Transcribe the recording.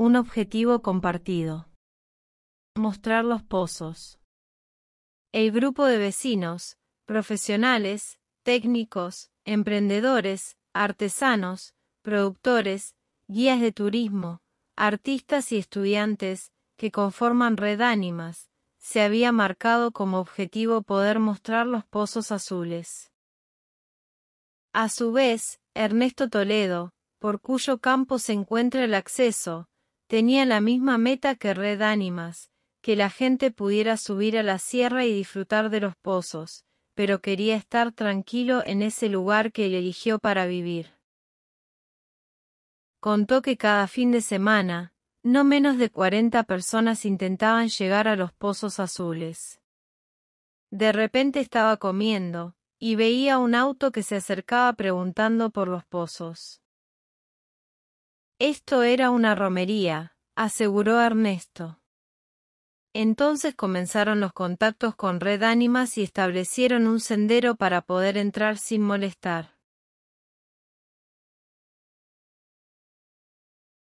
Un objetivo compartido. Mostrar los pozos. El grupo de vecinos, profesionales, técnicos, emprendedores, artesanos, productores, guías de turismo, artistas y estudiantes, que conforman Red Ánimas, se había marcado como objetivo poder mostrar los pozos azules. A su vez, Ernesto Toledo, por cuyo campo se encuentra el acceso, tenía la misma meta que Red Ánimas, que la gente pudiera subir a la sierra y disfrutar de los pozos, pero quería estar tranquilo en ese lugar que eligió para vivir. Contó que cada fin de semana, no menos de 40 personas intentaban llegar a los pozos azules. De repente estaba comiendo, y veía un auto que se acercaba preguntando por los pozos. Esto era una romería, aseguró Ernesto. Entonces comenzaron los contactos con Red Ánimas y establecieron un sendero para poder entrar sin molestar.